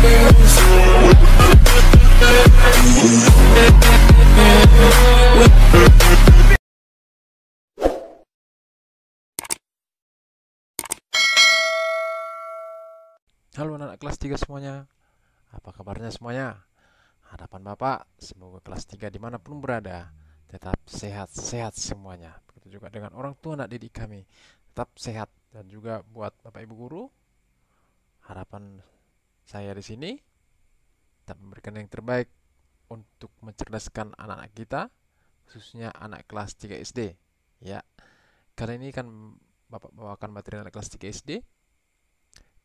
Halo anak kelas 3 semuanya Apa kabarnya semuanya? Harapan Bapak, semoga kelas 3 dimanapun berada Tetap sehat-sehat semuanya Begitu juga dengan orang tua anak didik kami Tetap sehat Dan juga buat Bapak Ibu Guru Harapan saya di sini dan memberikan yang terbaik untuk mencerdaskan anak-anak kita, khususnya anak kelas 3 SD. Ya, kali ini kan Bapak bawakan materi anak kelas 3 SD,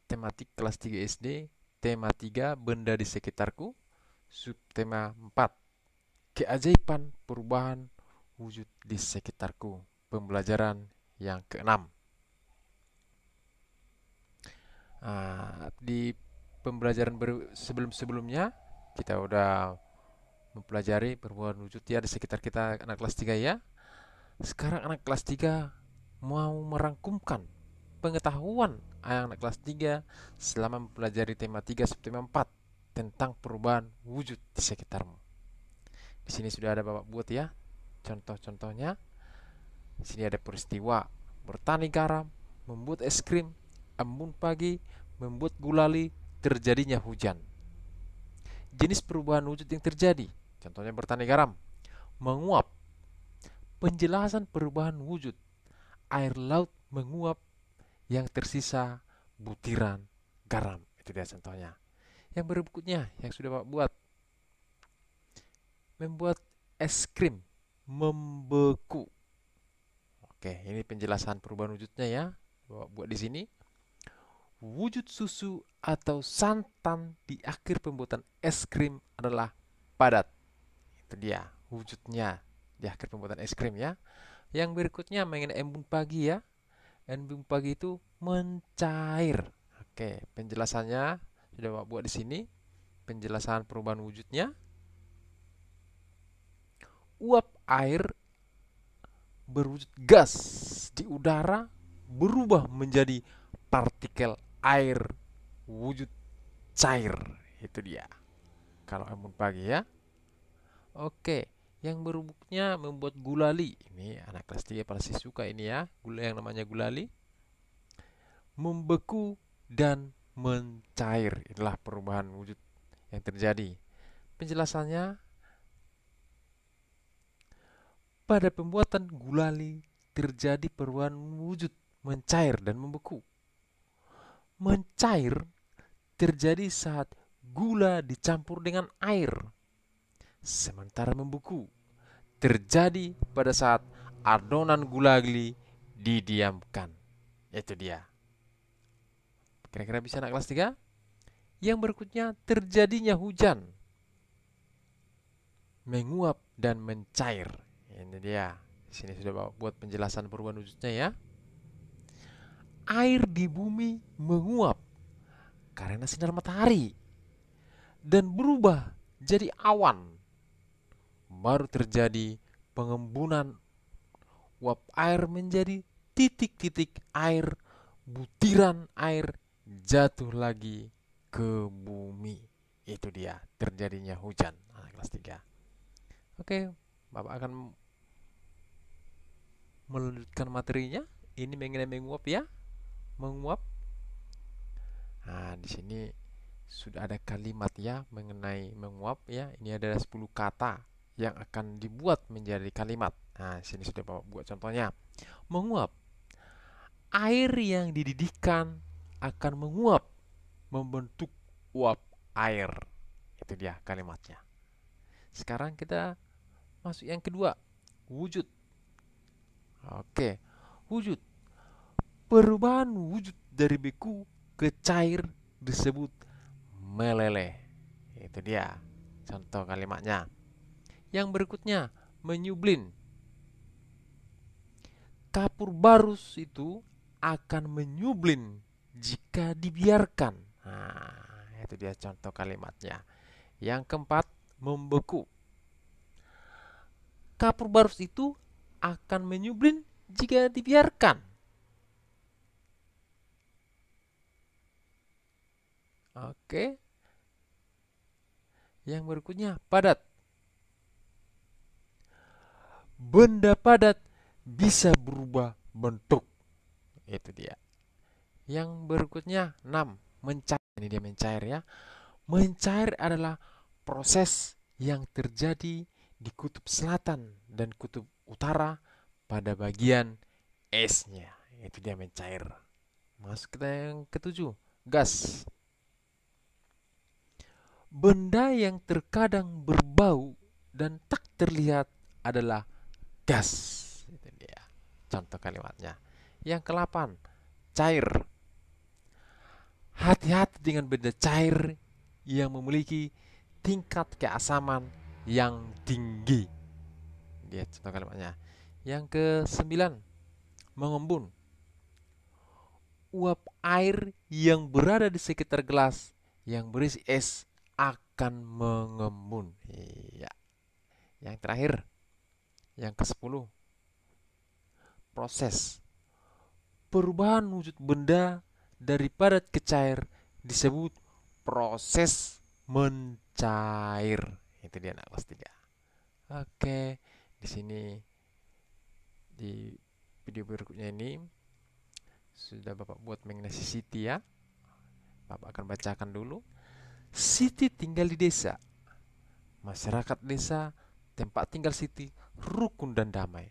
tematik kelas 3 SD, tema 3 benda di sekitarku, subtema 4 keajaiban perubahan wujud di sekitarku, pembelajaran yang keenam. Nah, di pembelajaran sebelum-sebelumnya kita udah mempelajari perbuatan wujud ya di sekitar kita anak kelas 3 ya. Sekarang anak kelas 3 mau merangkumkan pengetahuan anak kelas 3 selama mempelajari tema 3 sampai tema 4 tentang perubahan wujud di sekitarmu. Di sini sudah ada Bapak buat ya. Contoh-contohnya di sini ada peristiwa bertani garam, membuat es krim, embun pagi, membuat gulali, terjadinya hujan. Jenis perubahan wujud yang terjadi, contohnya bertani garam, menguap. Penjelasan perubahan wujud, air laut menguap yang tersisa butiran garam. Itu dia contohnya. Yang berikutnya yang sudah Pak buat membuat es krim membeku. Oke, ini penjelasan perubahan wujudnya ya. Bapak buat di sini wujud susu atau santan di akhir pembuatan es krim adalah padat. Itu dia wujudnya di akhir pembuatan es krim ya. Yang berikutnya mengenai embun pagi ya. Embun pagi itu mencair. Oke, penjelasannya sudah Bapak buat di sini. Penjelasan perubahan wujudnya. Uap air berwujud gas di udara berubah menjadi partikel air wujud cair itu dia kalau embun pagi ya oke yang berbukunya membuat gulali ini anak kelas 3 pasti suka ini ya gula yang namanya gulali membeku dan mencair inilah perubahan wujud yang terjadi penjelasannya pada pembuatan gulali terjadi perubahan wujud mencair dan membeku mencair terjadi saat gula dicampur dengan air. Sementara membeku terjadi pada saat adonan gula gulali didiamkan. Itu dia. Kira-kira bisa anak kelas 3? Yang berikutnya terjadinya hujan. Menguap dan mencair. Ini dia. Sini sudah buat penjelasan perubahan wujudnya ya air di bumi menguap karena sinar matahari dan berubah jadi awan. Baru terjadi pengembunan uap air menjadi titik-titik air, butiran air jatuh lagi ke bumi. Itu dia terjadinya hujan. Nah, kelas 3. Oke, Bapak akan melanjutkan materinya. Ini mengenai menguap ya menguap. Nah, di sini sudah ada kalimat ya mengenai menguap ya. Ini adalah 10 kata yang akan dibuat menjadi kalimat. Nah, sini sudah bawa buat contohnya. Menguap. Air yang dididihkan akan menguap membentuk uap air. Itu dia kalimatnya. Sekarang kita masuk yang kedua, wujud. Oke. Wujud Perubahan wujud dari beku ke cair disebut meleleh. Itu dia contoh kalimatnya. Yang berikutnya, menyublin. Kapur barus itu akan menyublin jika dibiarkan. Nah, itu dia contoh kalimatnya. Yang keempat, membeku. Kapur barus itu akan menyublin jika dibiarkan. Oke. Yang berikutnya padat. Benda padat bisa berubah bentuk. Itu dia. Yang berikutnya 6, mencair. Ini dia mencair ya. Mencair adalah proses yang terjadi di kutub selatan dan kutub utara pada bagian esnya. Itu dia mencair. Masuk kita yang ketujuh, gas benda yang terkadang berbau dan tak terlihat adalah gas. Itu dia. Contoh kalimatnya. Yang kelapan, cair. Hati-hati dengan benda cair yang memiliki tingkat keasaman yang tinggi. Dia contoh kalimatnya. Yang ke 9 mengembun. Uap air yang berada di sekitar gelas yang berisi es akan mengemun. Iya. Yang terakhir, yang ke-10. Proses perubahan wujud benda dari padat ke cair disebut proses mencair. Itu dia anak kelas 3. Oke, di sini di video berikutnya ini sudah Bapak buat mengenai city ya. Bapak akan bacakan dulu. Siti tinggal di desa. Masyarakat desa, tempat tinggal Siti, rukun dan damai.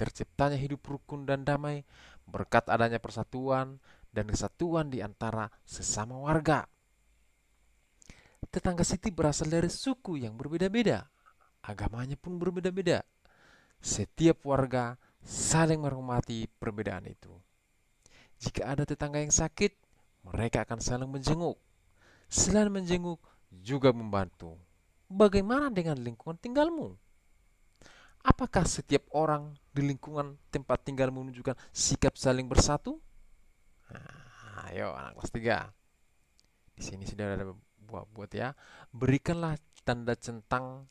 Terciptanya hidup rukun dan damai berkat adanya persatuan dan kesatuan di antara sesama warga. Tetangga Siti berasal dari suku yang berbeda-beda. Agamanya pun berbeda-beda. Setiap warga saling menghormati perbedaan itu. Jika ada tetangga yang sakit, mereka akan saling menjenguk Selain menjenguk, juga membantu. Bagaimana dengan lingkungan tinggalmu? Apakah setiap orang di lingkungan tempat tinggal menunjukkan sikap saling bersatu? Nah, ayo anak kelas 3. Di sini sudah ada buat buat ya. Berikanlah tanda centang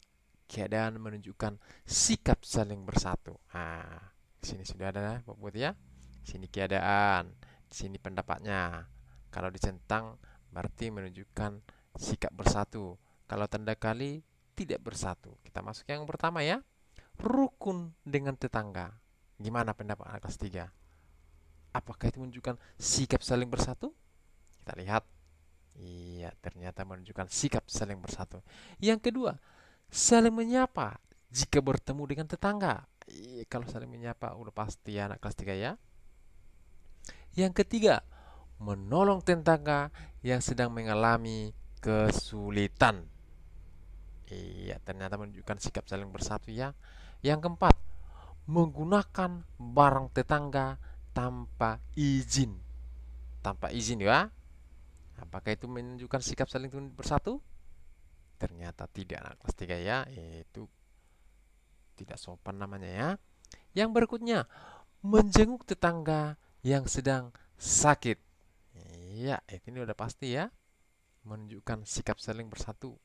keadaan menunjukkan sikap saling bersatu. Nah, di sini sudah ada buat buat ya. Di sini keadaan, di sini pendapatnya. Kalau dicentang berarti menunjukkan sikap bersatu. Kalau tanda kali tidak bersatu. Kita masuk yang pertama ya. Rukun dengan tetangga. Gimana pendapat anak kelas 3? Apakah itu menunjukkan sikap saling bersatu? Kita lihat. Iya, ternyata menunjukkan sikap saling bersatu. Yang kedua, saling menyapa jika bertemu dengan tetangga. Iya, kalau saling menyapa udah pasti anak kelas 3 ya. Yang ketiga, menolong tetangga yang sedang mengalami kesulitan. Iya, ternyata menunjukkan sikap saling bersatu ya. Yang keempat, menggunakan barang tetangga tanpa izin. Tanpa izin ya. Apakah itu menunjukkan sikap saling bersatu? Ternyata tidak anak kelas 3 ya. Itu tidak sopan namanya ya. Yang berikutnya, menjenguk tetangga yang sedang sakit. Ya, ini udah pasti ya. Menunjukkan sikap saling bersatu.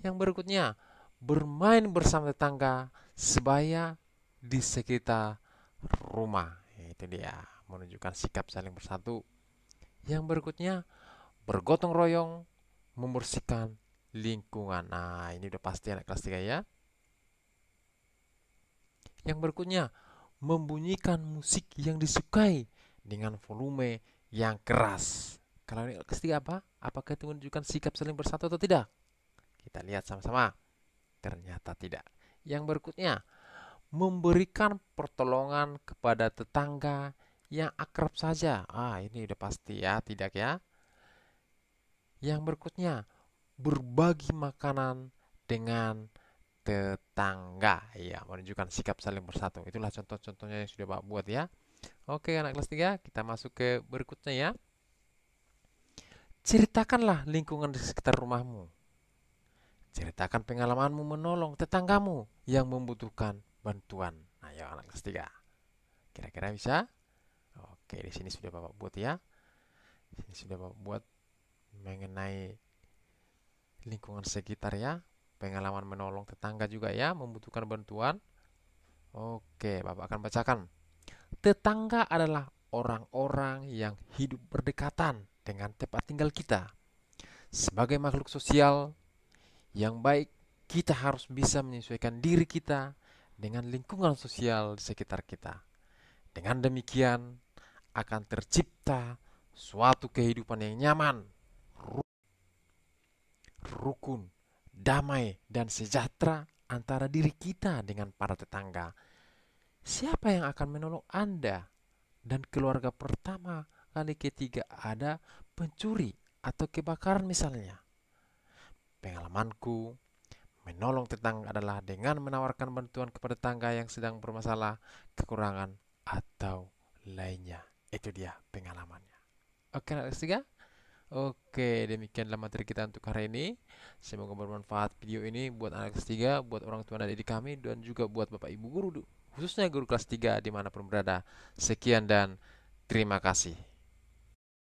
Yang berikutnya, bermain bersama tetangga sebaya di sekitar rumah. Ya, itu dia, menunjukkan sikap saling bersatu. Yang berikutnya, bergotong royong membersihkan lingkungan. Nah, ini udah pasti anak kelas 3 ya. Yang berikutnya, membunyikan musik yang disukai dengan volume yang keras. Kalau ini pasti apa? Apakah itu menunjukkan sikap saling bersatu atau tidak? Kita lihat sama-sama. Ternyata tidak. Yang berikutnya, memberikan pertolongan kepada tetangga yang akrab saja. Ah, ini udah pasti ya, tidak ya? Yang berikutnya, berbagi makanan dengan tetangga. Iya, menunjukkan sikap saling bersatu. Itulah contoh-contohnya yang sudah Pak buat ya. Oke, anak kelas 3, kita masuk ke berikutnya ya ceritakanlah lingkungan di sekitar rumahmu. Ceritakan pengalamanmu menolong tetanggamu yang membutuhkan bantuan. Nah, ya, anak kelas tiga. Kira-kira bisa? Oke, di sini sudah Bapak buat ya. Di sini sudah Bapak buat mengenai lingkungan sekitar ya. Pengalaman menolong tetangga juga ya, membutuhkan bantuan. Oke, Bapak akan bacakan. Tetangga adalah orang-orang yang hidup berdekatan dengan tempat tinggal kita. Sebagai makhluk sosial yang baik, kita harus bisa menyesuaikan diri kita dengan lingkungan sosial di sekitar kita. Dengan demikian, akan tercipta suatu kehidupan yang nyaman, rukun, damai, dan sejahtera antara diri kita dengan para tetangga. Siapa yang akan menolong Anda dan keluarga pertama? kali ketiga ada pencuri atau kebakaran misalnya. Pengalamanku menolong tetangga adalah dengan menawarkan bantuan kepada tetangga yang sedang bermasalah, kekurangan, atau lainnya. Itu dia pengalamannya. Oke, anak ketiga. Oke, demikianlah materi kita untuk hari ini. Semoga bermanfaat video ini buat anak ketiga, buat orang tua dan adik kami, dan juga buat bapak ibu guru, khususnya guru kelas 3 dimanapun berada. Sekian dan terima kasih.